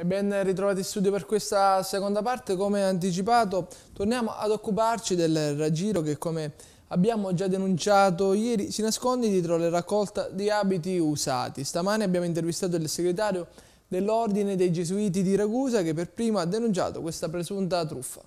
E ben ritrovati in studio per questa seconda parte, come anticipato torniamo ad occuparci del raggiro che come abbiamo già denunciato ieri si nasconde dietro la raccolta di abiti usati. Stamane abbiamo intervistato il segretario dell'Ordine dei Gesuiti di Ragusa che per primo ha denunciato questa presunta truffa.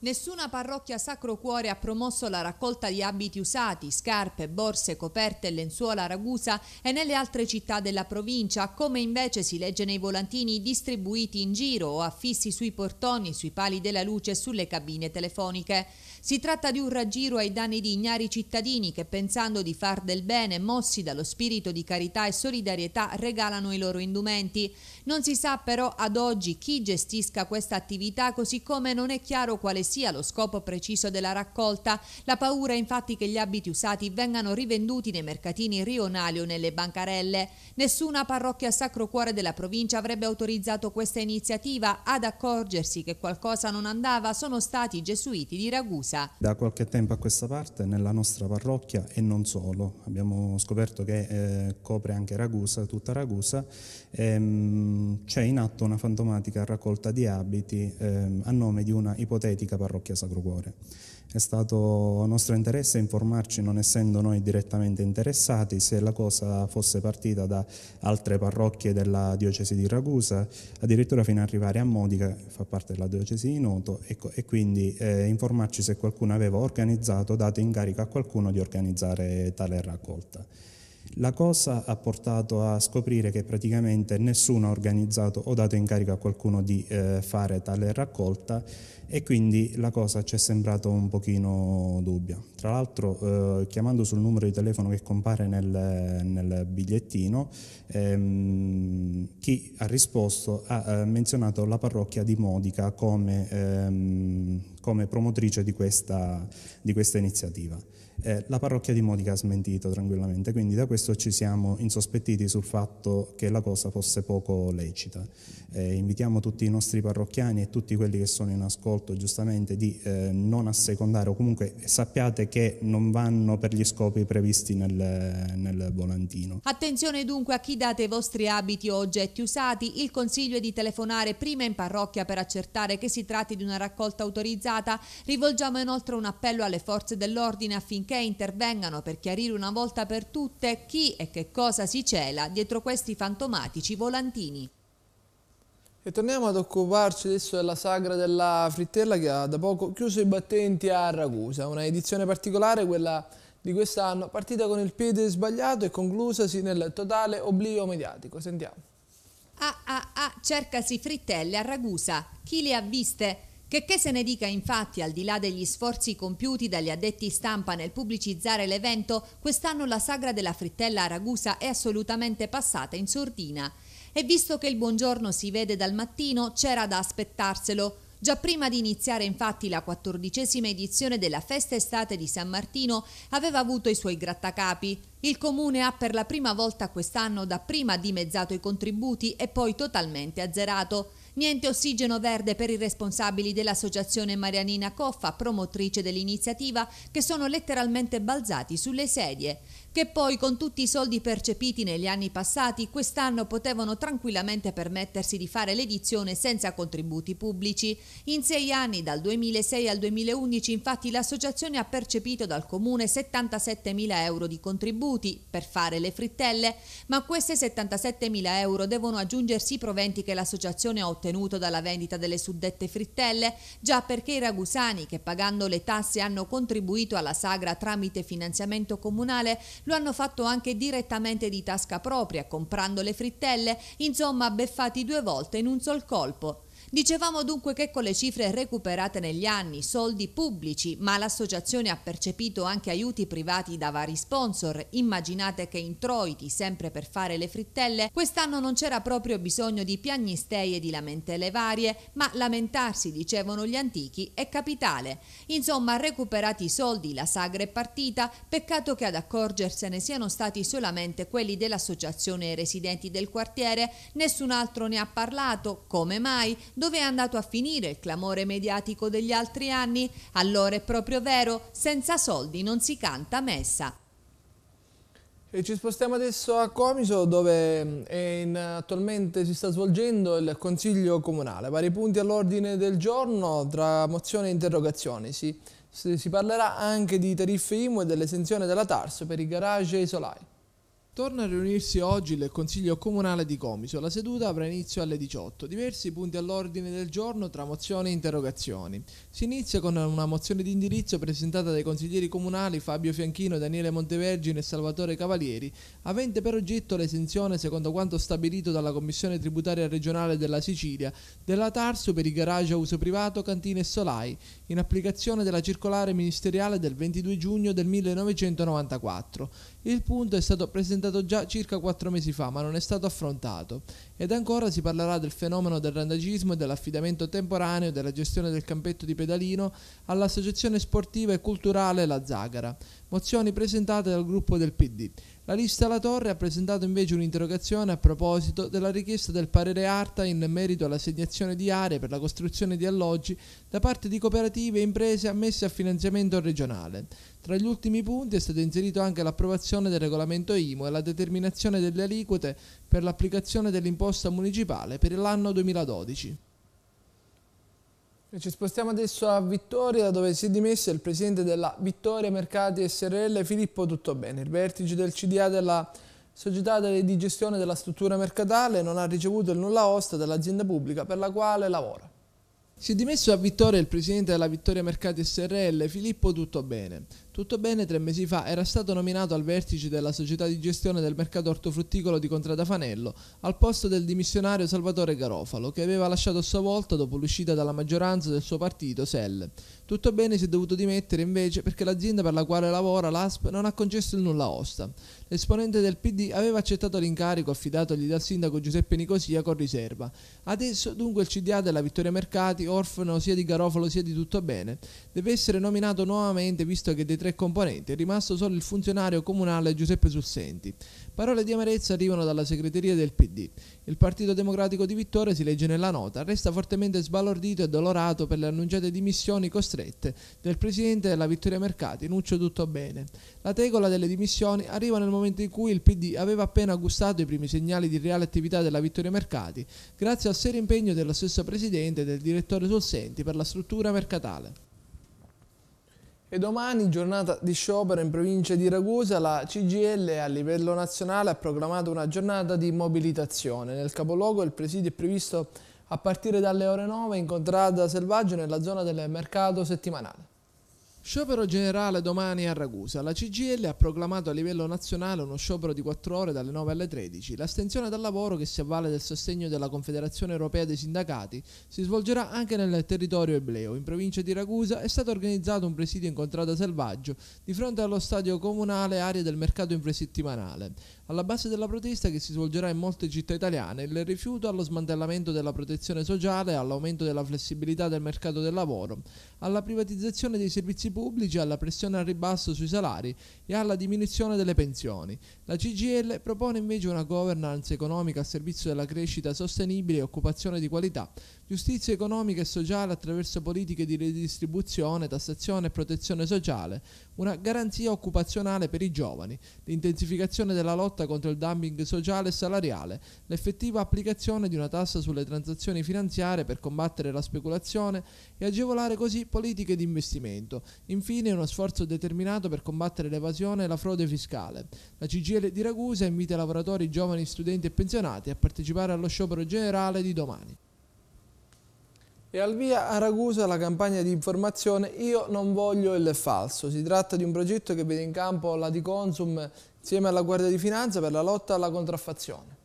Nessuna parrocchia Sacro Cuore ha promosso la raccolta di abiti usati, scarpe, borse, coperte, lenzuola, ragusa e nelle altre città della provincia, come invece si legge nei volantini distribuiti in giro o affissi sui portoni, sui pali della luce e sulle cabine telefoniche. Si tratta di un raggiro ai danni di ignari cittadini che pensando di far del bene, mossi dallo spirito di carità e solidarietà, regalano i loro indumenti. Non si sa però ad oggi chi gestisca questa attività, così come non è chiaro quale sia lo scopo preciso della raccolta. La paura è infatti che gli abiti usati vengano rivenduti nei mercatini rionali o nelle bancarelle. Nessuna parrocchia Sacro Cuore della provincia avrebbe autorizzato questa iniziativa. Ad accorgersi che qualcosa non andava sono stati i gesuiti di Ragusa vita. Da qualche tempo a questa parte nella nostra parrocchia e non solo, abbiamo scoperto che eh, copre anche Ragusa, tutta Ragusa, ehm, c'è in atto una fantomatica raccolta di abiti ehm, a nome di una ipotetica parrocchia Sacro Cuore. È stato nostro interesse informarci, non essendo noi direttamente interessati, se la cosa fosse partita da altre parrocchie della diocesi di Ragusa, addirittura fino ad arrivare a Modica, che fa parte della diocesi di Noto, e, ecco, e quindi eh, informarci se qualcuno aveva organizzato, dato incarico a qualcuno di organizzare tale raccolta. La cosa ha portato a scoprire che praticamente nessuno ha organizzato o dato incarico a qualcuno di eh, fare tale raccolta e quindi la cosa ci è sembrata un pochino dubbia. Tra l'altro eh, chiamando sul numero di telefono che compare nel, nel bigliettino, ehm, chi ha risposto ha eh, menzionato la parrocchia di Modica come ehm, come promotrice di questa, di questa iniziativa. Eh, la parrocchia di Modica ha smentito tranquillamente, quindi da questo ci siamo insospettiti sul fatto che la cosa fosse poco lecita. Eh, invitiamo tutti i nostri parrocchiani e tutti quelli che sono in ascolto giustamente di eh, non assecondare o comunque sappiate che non vanno per gli scopi previsti nel, nel volantino. Attenzione dunque a chi date i vostri abiti o oggetti usati, il consiglio è di telefonare prima in parrocchia per accertare che si tratti di una raccolta autorizzata puntata. Rivolgiamo inoltre un appello alle forze dell'ordine affinché intervengano per chiarire una volta per tutte chi e che cosa si cela dietro questi fantomatici volantini. E torniamo ad occuparci adesso della sagra della frittella che ha da poco chiuso i battenti a Ragusa, una edizione particolare quella di quest'anno, partita con il piede sbagliato e conclusasi nel totale oblio mediatico. Sentiamo. Ah ah ah, cercasi frittelle a Ragusa. Chi le ha viste? Che, che se ne dica infatti, al di là degli sforzi compiuti dagli addetti stampa nel pubblicizzare l'evento, quest'anno la sagra della frittella a Ragusa è assolutamente passata in sordina. E visto che il buongiorno si vede dal mattino, c'era da aspettarselo. Già prima di iniziare infatti la quattordicesima edizione della festa estate di San Martino aveva avuto i suoi grattacapi. Il comune ha per la prima volta quest'anno dapprima dimezzato i contributi e poi totalmente azzerato. Niente ossigeno verde per i responsabili dell'associazione Marianina Coffa, promotrice dell'iniziativa, che sono letteralmente balzati sulle sedie che poi con tutti i soldi percepiti negli anni passati quest'anno potevano tranquillamente permettersi di fare l'edizione senza contributi pubblici. In sei anni, dal 2006 al 2011, infatti l'associazione ha percepito dal comune 77.000 euro di contributi per fare le frittelle, ma queste 77.000 euro devono aggiungersi i proventi che l'associazione ha ottenuto dalla vendita delle suddette frittelle, già perché i ragusani che pagando le tasse hanno contribuito alla sagra tramite finanziamento comunale lo hanno fatto anche direttamente di tasca propria, comprando le frittelle, insomma beffati due volte in un sol colpo. Dicevamo dunque che con le cifre recuperate negli anni, soldi pubblici, ma l'associazione ha percepito anche aiuti privati da vari sponsor. Immaginate che introiti, sempre per fare le frittelle, quest'anno non c'era proprio bisogno di piagnistei e di lamentele varie, ma lamentarsi, dicevano gli antichi, è capitale. Insomma, recuperati i soldi, la sagra è partita, peccato che ad accorgersene siano stati solamente quelli dell'associazione residenti del quartiere, nessun altro ne ha parlato, come mai? Dove è andato a finire il clamore mediatico degli altri anni? Allora è proprio vero, senza soldi non si canta messa. E ci spostiamo adesso a Comiso dove mm, in, attualmente si sta svolgendo il Consiglio Comunale. Vari punti all'ordine del giorno tra mozioni e interrogazioni. Si, si, si parlerà anche di tariffe IMU e dell'esenzione della TARS per i garage e i solai. Torna a riunirsi oggi il Consiglio Comunale di Comiso. La seduta avrà inizio alle 18. Diversi punti all'ordine del giorno tra mozioni e interrogazioni. Si inizia con una mozione di indirizzo presentata dai consiglieri comunali Fabio Fianchino, Daniele Montevergine e Salvatore Cavalieri, avente per oggetto l'esenzione, secondo quanto stabilito dalla Commissione Tributaria Regionale della Sicilia, della Tarsu per i garage a uso privato, cantine e solai, in applicazione della circolare ministeriale del 22 giugno del 1994. Il punto è stato presentato presentato già circa quattro mesi fa, ma non è stato affrontato. Ed ancora si parlerà del fenomeno del randagismo e dell'affidamento temporaneo della gestione del campetto di pedalino all'associazione sportiva e culturale La Zagara mozioni presentate dal gruppo del PD. La lista La Torre ha presentato invece un'interrogazione a proposito della richiesta del parere ARTA in merito all'assegnazione di aree per la costruzione di alloggi da parte di cooperative e imprese ammesse a finanziamento regionale. Tra gli ultimi punti è stato inserito anche l'approvazione del regolamento IMO e la determinazione delle aliquote per l'applicazione dell'imposta municipale per l'anno 2012 ci spostiamo adesso a Vittoria dove si è dimesso il presidente della Vittoria Mercati SRL Filippo Tuttobene. Il vertice del CDA della società di gestione della struttura mercatale non ha ricevuto il nulla osta dall'azienda pubblica per la quale lavora. Si è dimesso a Vittoria il presidente della Vittoria Mercati SRL Filippo Tuttobene. Tutto bene tre mesi fa era stato nominato al vertice della società di gestione del mercato ortofrutticolo di Contradafanello, al posto del dimissionario Salvatore Garofalo, che aveva lasciato a sua volta dopo l'uscita dalla maggioranza del suo partito, SEL. Tutto bene si è dovuto dimettere invece perché l'azienda per la quale lavora, l'ASP, non ha concesso il nulla osta. L'esponente del PD aveva accettato l'incarico affidatogli dal sindaco Giuseppe Nicosia con riserva. Adesso dunque il CDA della Vittoria Mercati, orfano sia di Garofalo sia di Tutto Bene, deve essere nominato nuovamente visto che dei tre tre componenti, è rimasto solo il funzionario comunale Giuseppe Sussenti. Parole di amarezza arrivano dalla segreteria del PD. Il Partito Democratico di Vittore, si legge nella nota, resta fortemente sbalordito e dolorato per le annunciate dimissioni costrette del presidente della Vittoria Mercati, Nuccio Tutto Bene. La tegola delle dimissioni arriva nel momento in cui il PD aveva appena gustato i primi segnali di reale attività della Vittoria Mercati, grazie al serio impegno dello stesso presidente e del direttore Solsenti per la struttura mercatale. E domani, giornata di sciopero in provincia di Ragusa, la CGL a livello nazionale ha proclamato una giornata di mobilitazione. Nel capoluogo il presidio è previsto a partire dalle ore 9 in contrada selvaggio nella zona del mercato settimanale. Sciopero generale domani a Ragusa. La CGL ha proclamato a livello nazionale uno sciopero di 4 ore dalle 9 alle 13. L'astensione dal lavoro, che si avvale del sostegno della Confederazione Europea dei Sindacati, si svolgerà anche nel territorio ebleo. In provincia di Ragusa è stato organizzato un presidio in contrada selvaggio di fronte allo stadio comunale Aria del mercato infrasettimanale. Alla base della protesta che si svolgerà in molte città italiane, il rifiuto allo smantellamento della protezione sociale, all'aumento della flessibilità del mercato del lavoro, alla privatizzazione dei servizi pubblici, alla pressione al ribasso sui salari e alla diminuzione delle pensioni. La CGL propone invece una governance economica a servizio della crescita sostenibile e occupazione di qualità, giustizia economica e sociale attraverso politiche di redistribuzione, tassazione e protezione sociale, una garanzia occupazionale per i giovani, l'intensificazione della lotta lotta contro il dumping sociale e salariale, l'effettiva applicazione di una tassa sulle transazioni finanziarie per combattere la speculazione e agevolare così politiche di investimento. Infine uno sforzo determinato per combattere l'evasione e la frode fiscale. La CGL di Ragusa invita i lavoratori, giovani, studenti e pensionati a partecipare allo sciopero generale di domani. E al via a Ragusa la campagna di informazione Io non voglio il falso. Si tratta di un progetto che vede in campo la Di Consum insieme alla Guardia di Finanza per la lotta alla contraffazione.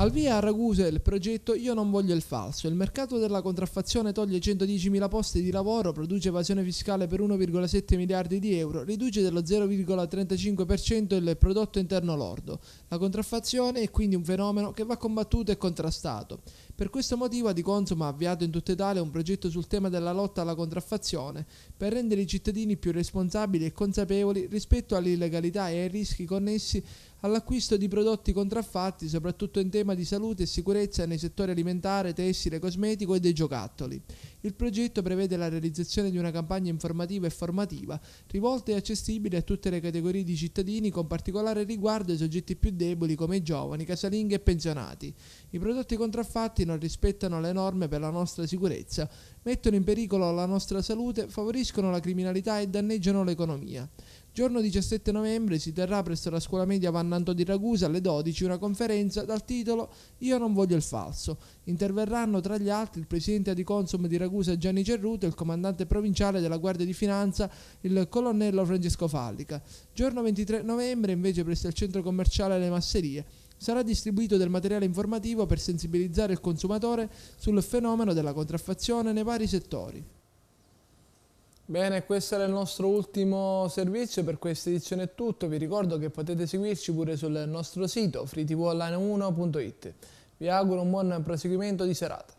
Al via a Ragusa il progetto Io non voglio il falso. Il mercato della contraffazione toglie 110.000 posti di lavoro, produce evasione fiscale per 1,7 miliardi di euro, riduce dello 0,35% il prodotto interno lordo. La contraffazione è quindi un fenomeno che va combattuto e contrastato. Per questo motivo Adiconsum ha avviato in tutta Italia un progetto sul tema della lotta alla contraffazione per rendere i cittadini più responsabili e consapevoli rispetto all'illegalità e ai rischi connessi all'acquisto di prodotti contraffatti, soprattutto in tema di salute e sicurezza nei settori alimentare, tessile, cosmetico e dei giocattoli. Il progetto prevede la realizzazione di una campagna informativa e formativa rivolta e accessibile a tutte le categorie di cittadini, con particolare riguardo ai soggetti più deboli come i giovani, casalinghi e pensionati. I prodotti contraffatti non rispettano le norme per la nostra sicurezza, mettono in pericolo la nostra salute, favoriscono la criminalità e danneggiano l'economia. Giorno 17 novembre si terrà presso la scuola media Vannanto di Ragusa alle 12 una conferenza dal titolo Io non voglio il falso. Interverranno tra gli altri il presidente di Consum di Ragusa Gianni Cerruto e il comandante provinciale della Guardia di Finanza il colonnello Francesco Fallica. Giorno 23 novembre invece presso il centro commerciale Le Masserie sarà distribuito del materiale informativo per sensibilizzare il consumatore sul fenomeno della contraffazione nei vari settori. Bene, questo era il nostro ultimo servizio, per questa edizione è tutto. Vi ricordo che potete seguirci pure sul nostro sito freetvolline1.it. Vi auguro un buon proseguimento di serata.